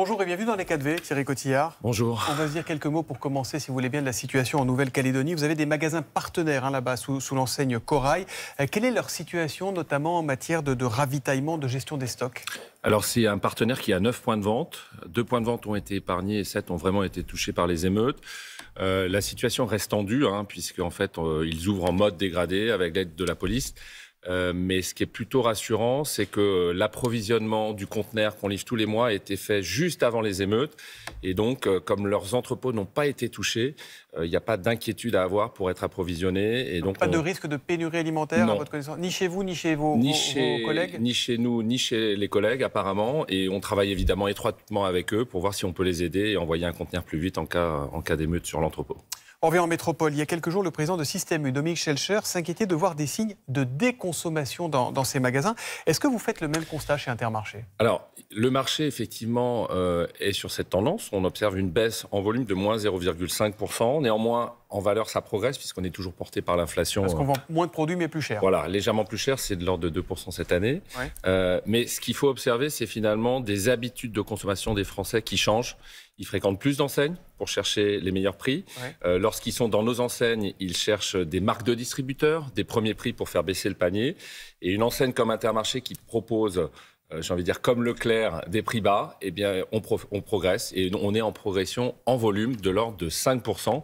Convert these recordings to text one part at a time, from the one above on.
Bonjour et bienvenue dans les 4V, Thierry Cotillard. Bonjour. On va se dire quelques mots pour commencer, si vous voulez bien, de la situation en Nouvelle-Calédonie. Vous avez des magasins partenaires hein, là-bas sous, sous l'enseigne Corail. Euh, quelle est leur situation, notamment en matière de, ravitaillement, de gestion des stocks Alors, c'est un partenaire qui a 9 points de vente. Deux points de vente ont été épargnés et 7 ont vraiment été touchés par les émeutes. Euh, la situation reste tendue, puisqu'en hein, puisque fait, euh, ils ouvrent en mode dégradé avec l'aide de la police. Euh, mais ce qui est plutôt rassurant, c'est que euh, l'approvisionnement du conteneur qu'on livre tous les mois a été fait juste avant les émeutes. Et donc, euh, comme leurs entrepôts n'ont pas été touchés, il n'y a pas d'inquiétude à avoir pour être approvisionné. Et donc, pas de risque de pénurie alimentaire, à votre connaissance, ni chez vous, ni chez vos, chez, vos collègues Ni chez nous, ni chez les collègues, apparemment. Et on travaille évidemment étroitement avec eux pour voir si on peut les aider et envoyer un conteneur plus vite en cas, en cas d'émeute sur l'entrepôt. On revient en métropole. Il y a quelques jours, le président de Système Dominique Schelcher, s'inquiétait de voir des signes de déconsommation dans, ses magasins. Est-ce que vous faites le même constat chez Intermarché Alors, le marché, effectivement, euh, est sur cette tendance. On observe une baisse en volume de moins 0,5%. Néanmoins, en valeur, ça progresse puisqu'on est toujours porté par l'inflation. Parce qu'on euh, vend moins de produits mais plus cher. Voilà, légèrement plus cher, c'est de l'ordre de 2% cette année. Euh, mais ce qu'il faut observer, c'est finalement des habitudes de consommation des Français qui changent. Ils fréquentent plus d'enseignes pour chercher les meilleurs prix. Euh, lorsqu'ils sont dans nos enseignes, ils cherchent des marques de distributeurs, des premiers prix pour faire baisser le panier. Et une enseigne comme Intermarché qui propose euh, j'ai envie de dire, comme Leclerc, des prix bas, eh bien, on, on progresse et on est en progression en volume de l'ordre de 5%.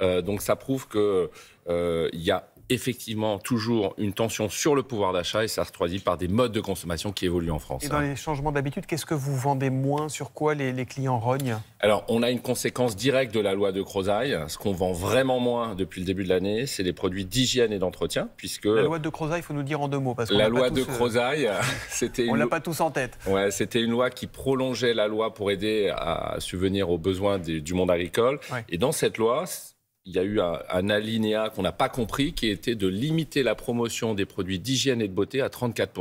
Euh, donc ça prouve que euh, il y a effectivement toujours une tension sur le pouvoir d'achat et ça se traduit par des modes de consommation qui évoluent en France. Et dans hein. les changements d'habitude, qu'est-ce que vous vendez moins Sur quoi les, clients rognent Alors, on a une conséquence directe de la loi de Crozaille. Ce qu'on vend vraiment moins depuis le début de l'année, c'est les produits d'hygiène et d'entretien, puisque... La loi de Crozaille, il faut nous dire en deux mots. Parce la loi de euh, Crozaille, c'était... On l'a pas tous en tête. Ouais, c'était une loi qui prolongeait la loi pour aider à subvenir aux besoins du monde agricole. Et dans cette loi, il y a eu un, alinéa qu'on n'a pas compris, qui était de limiter la promotion des produits d'hygiène et de beauté à 34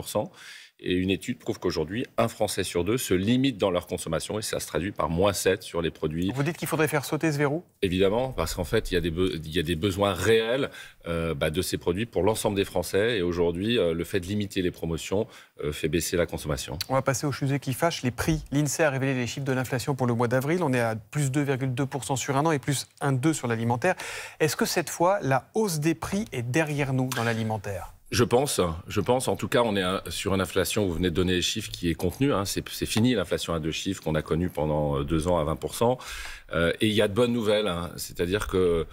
et une étude prouve qu'aujourd'hui, un Français sur deux se limite dans leur consommation et ça se traduit par moins 7 sur les produits. Vous dites qu'il faudrait faire sauter ce verrou Évidemment, parce qu'en fait, il y, a des besoins réels euh, bah, de ces produits pour l'ensemble des Français. Et aujourd'hui, euh, le fait de limiter les promotions euh, fait baisser la consommation. On va passer au sujet qui fâche, les prix. L'INSEE a révélé les chiffres de l'inflation pour le mois d'avril. On est à plus 2,2% sur un an et plus 1,2% sur l'alimentaire. Est-ce que cette fois, la hausse des prix est derrière nous dans l'alimentaire je pense, je pense. En tout cas, on est euh, sur une inflation, vous venez de donner les chiffres, qui est contenue. Hein. C'est, fini l'inflation à deux chiffres qu'on a connue pendant euh, deux ans à 20%. Euh, et il y a de bonnes nouvelles. Hein. C'est-à-dire que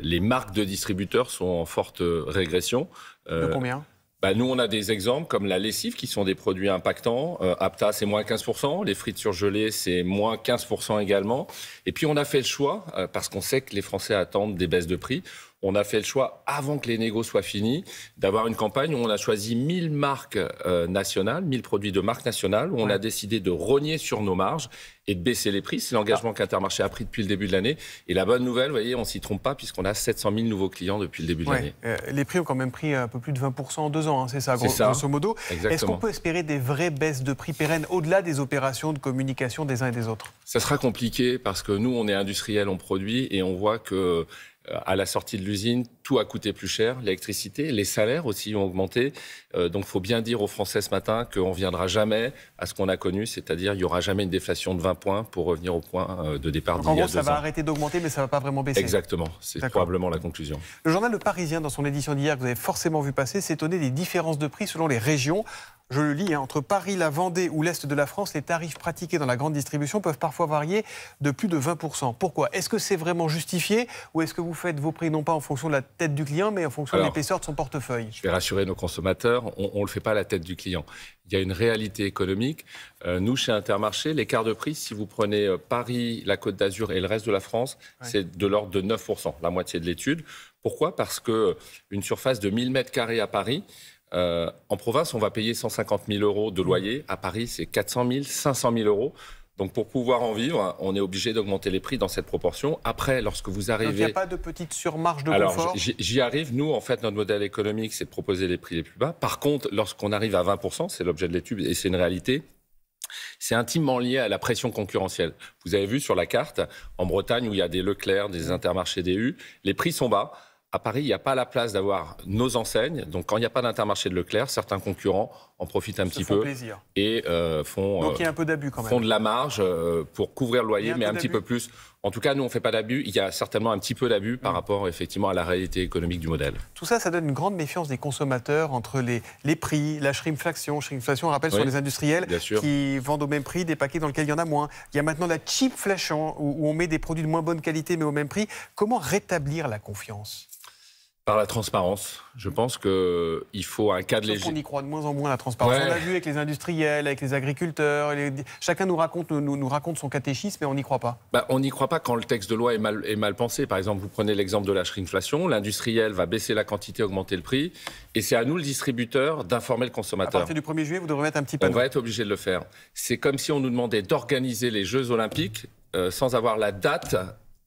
les marques de distributeurs sont en forte régression. de combien bah nous, on a des exemples comme la lessive qui sont des produits impactants. Apta, c'est moins 15%. Les frites surgelées, c'est moins 15% également. Et puis, on a fait le choix, parce qu'on sait que les Français attendent des baisses de prix on a fait le choix, avant que les négos soient finis, d'avoir une campagne où on a choisi 1000 marques euh, nationales, 1000 produits de marques nationales, où on a décidé de rogner sur nos marges et de baisser les prix. C'est l'engagement ah. qu'Intermarché a pris depuis le début de l'année. Et la bonne nouvelle, vous voyez, on s'y trompe pas puisqu'on a 700 000 nouveaux clients depuis le début de l'année. Euh, les prix ont quand même pris un peu plus de 20% en deux ans, hein, c'est ça, grosso modo. Est-ce qu'on peut espérer des vraies baisses de prix pérennes au-delà des opérations de communication des uns et des autres Ça sera compliqué parce que nous, on est industriel, on produit et on voit que euh, à la sortie de l'usine, tout a coûté plus cher, l'électricité, les salaires aussi ont augmenté. Euh, donc, il faut bien dire aux Français ce matin qu'on ne viendra jamais à ce qu'on a connu, c'est-à-dire il n'y aura jamais une déflation de 20 points pour revenir au point euh, de départ d'hier. En gros, ça va arrêter d'augmenter, mais ça ne va pas vraiment baisser. Exactement, c'est probablement la conclusion. Le journal Le Parisien, dans son édition d'hier, que vous avez forcément vu passer, s'étonnait des différences de prix selon les régions je le lis, hein, entre Paris, la Vendée ou l'Est de la France, les tarifs pratiqués dans la grande distribution peuvent parfois varier de plus de 20%. Pourquoi Est-ce que c'est vraiment justifié ou est-ce que vous faites vos prix non pas en fonction de la tête du client, mais en fonction de l'épaisseur de son portefeuille Je vais rassurer nos consommateurs, on ne le fait pas à la tête du client. Il y a une réalité économique. Euh, nous, chez Intermarché, l'écart de prix, si vous prenez euh, Paris, la Côte d'Azur et le reste de la France, c'est de l'ordre de 9%, la moitié de l'étude. Pourquoi Parce qu'une euh, surface de 1000 m carrés à Paris, euh, en province, on va payer 150 000 euros de loyer. À Paris, c'est 400 000, 500 000 euros. Donc pour pouvoir en vivre, on est obligé d'augmenter les prix dans cette proportion. Après, lorsque vous arrivez... il n'y a pas de petite surmarge de Alors, J'y arrive. Nous, en fait, notre modèle économique, c'est de proposer les prix les plus bas. Par contre, lorsqu'on arrive à 20%, c'est l'objet de l'étude et c'est une réalité, c'est intimement lié à la pression concurrentielle. Vous avez vu sur la carte, en Bretagne, où il y a des Leclerc, des Intermarchés, des U, les prix sont bas. À Paris, il n'y a pas la place d'avoir nos enseignes. Donc, quand il n'y a pas d'intermarché de Leclerc, certains concurrents en profitent un petit peu et euh, font, donc, il y a euh, un peu d'abus quand même. font de la marge euh, pour couvrir le loyer, mais un petit peu plus. En tout cas, nous, on ne fait pas d'abus. Il y a certainement un petit peu d'abus par mm. rapport effectivement à la réalité économique du modèle. Tout ça, ça donne une grande méfiance des consommateurs entre les, les prix, la shrinkflation. Shrinkflation, on rappelle, oui, sur les industriels qui vendent au même prix des paquets dans lesquels il y en a moins. Il y a maintenant la cheap où on met des produits de moins bonne qualité mais au même prix. Comment rétablir la confiance par la transparence. Je pense qu'il faut un cadre législatif. On y croit de moins en moins la transparence. On l'a vu avec les industriels, avec les agriculteurs. Chacun nous raconte, nous, raconte son catéchisme et on n'y croit pas. Bah, on n'y croit pas quand le texte de loi est mal, pensé. Par exemple, vous prenez l'exemple de la shrinkflation. L'industriel va baisser la quantité, augmenter le prix. Et c'est à nous, le distributeur, d'informer le consommateur. À partir du 1er juillet, vous devrez mettre un petit panneau. On va être obligé de le faire. C'est comme si on nous demandait d'organiser les Jeux Olympiques euh, sans avoir la date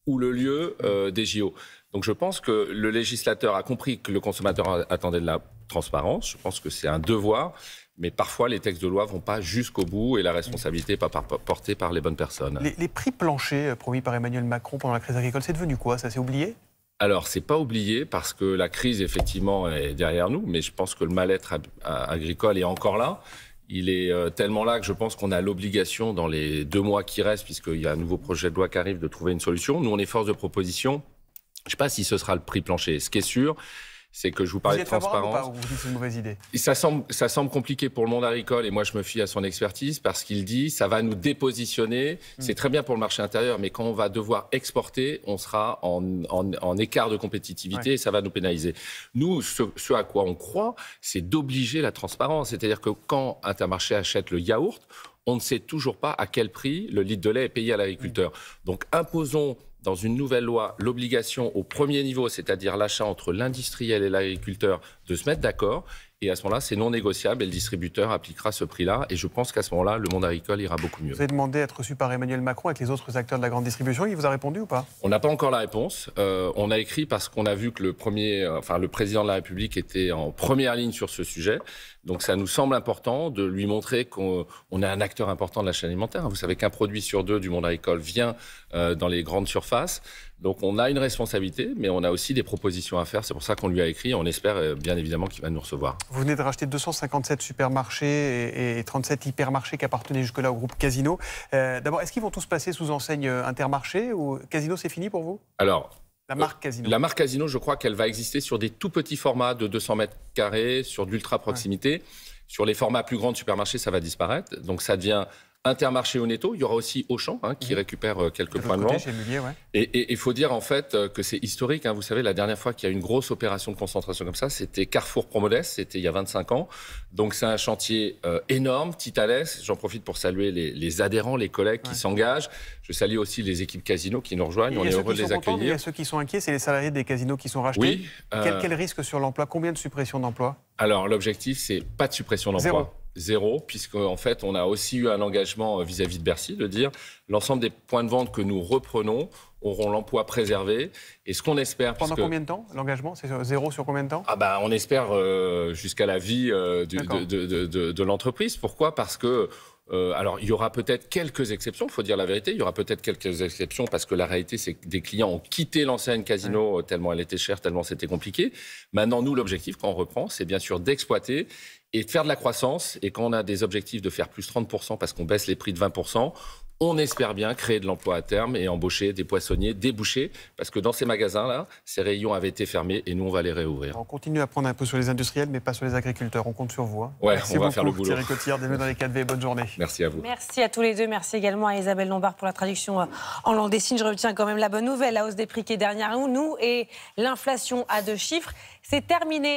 ou le lieu euh, des JO. Donc je pense que le législateur a compris que le consommateur attendait de la transparence. Je pense que c'est un devoir. Mais parfois, les textes de loi vont pas jusqu'au bout et la responsabilité n'est pas portée par les bonnes personnes. Les, prix planchers euh, promis par Emmanuel Macron pendant la crise agricole, c'est devenu quoi Ça s'est oublié alors, c'est pas oublié parce que la crise, effectivement, est derrière nous, mais je pense que le mal-être agricole est encore là. Il est euh, tellement là que je pense qu'on a l'obligation, dans les deux mois qui restent, puisqu'il y a un nouveau projet de loi qui arrive, de trouver une solution. Nous, on est force de proposition. Je ne sais pas si ce sera le prix plancher. Ce qui est sûr, c'est que je vous parlais de transparence. Ou pas, ou vous dites une mauvaise idée ça semble, ça semble compliqué pour le monde agricole et moi je me fie à son expertise parce qu'il dit ça va nous dépositionner. Hmm. C'est très bien pour le marché intérieur, mais quand on va devoir exporter, on sera en, écart de compétitivité et ça va nous pénaliser. Nous, ce, à quoi on croit, c'est d'obliger la transparence. C'est-à-dire que quand Intermarché achète le yaourt, on ne sait toujours pas à quel prix le litre de lait est payé à l'agriculteur. Hmm. Donc imposons dans une nouvelle loi l'obligation au premier niveau, c'est-à-dire l'achat entre l'industriel et l'agriculteur, de se mettre d'accord et à ce moment-là, c'est non négociable et le distributeur appliquera ce prix-là. Et je pense qu'à ce moment-là, le monde agricole ira beaucoup mieux. Vous avez demandé à être reçu par Emmanuel Macron avec les autres acteurs de la grande distribution. Il vous a répondu ou pas On n'a pas encore la réponse. Euh, on a écrit parce qu'on a vu que le premier, euh, enfin le président de la République était en première ligne sur ce sujet. Donc ça nous semble important de lui montrer qu'on est un acteur important de la chaîne alimentaire. Vous savez qu'un produit sur deux du monde agricole vient euh, dans les grandes surfaces. Donc on a une responsabilité, mais on a aussi des propositions à faire. C'est pour ça qu'on lui a écrit. On espère euh, bien évidemment qu'il va nous recevoir. Vous venez de racheter 257 supermarchés et, 37 hypermarchés qui appartenaient jusque-là au groupe Casino. Euh, d'abord, est-ce qu'ils vont tous passer sous enseigne euh, Intermarché ou Casino, c'est fini pour vous Alors, la marque Casino. La marque Casino, je crois qu'elle va exister sur des tout petits formats de 200 mètres carrés, sur d'ultra proximité. Sur les formats plus grands de supermarchés, ça va disparaître. Donc ça devient Intermarché au Netto, il y aura aussi Auchan hein, qui récupère euh, quelques points de vente. Et il faut dire en fait euh, que c'est historique. Hein. Vous savez, la dernière fois qu'il y a eu une grosse opération de concentration comme ça, c'était Carrefour Promodès, c'était il y a 25 ans. Donc c'est un chantier euh, énorme, Titales, J'en profite pour saluer les, adhérents, les collègues qui s'engagent. Je salue aussi les équipes casinos qui nous rejoignent. On est heureux de les accueillir. il y a ceux qui sont inquiets, c'est les salariés des casinos qui sont rachetés. Oui, quel, quel risque sur l'emploi Combien de suppressions d'emplois alors l'objectif, c'est pas de suppression d'emplois zéro, puisqu'en fait, on a aussi eu un engagement euh, vis-à-vis de Bercy de dire l'ensemble des points de vente que nous reprenons auront l'emploi préservé. Et ce qu'on espère... Pendant combien de temps l'engagement C'est euh, zéro sur combien de temps ah bah, On espère euh, jusqu'à la vie de, de l'entreprise. Pourquoi Parce que euh, alors, il y aura peut-être quelques exceptions, il faut dire la vérité. Il y aura peut-être quelques exceptions parce que la réalité, c'est que des clients ont quitté l'ancienne casino tellement elle était chère, tellement c'était compliqué. Maintenant, nous, l'objectif, quand on reprend, c'est bien sûr d'exploiter et de faire de la croissance. Et quand on a des objectifs de faire plus 30% parce qu'on baisse les prix de 20%, on espère bien créer de l'emploi à terme et embaucher des poissonniers, débouchés, parce que dans ces magasins-là, ces rayons avaient été fermés et nous, on va les réouvrir. On continue à prendre un peu sur les industriels, mais pas sur les agriculteurs. On compte sur vous. Hein. on va faire le boulot. des dans les 4 Bonne journée. Merci à vous. Merci à tous les deux. Merci également à Isabelle Lombard pour la traduction euh, en langue des signes. Je retiens quand même la bonne nouvelle. La hausse des prix qui est derrière nous et l'inflation à deux chiffres. C'est terminé.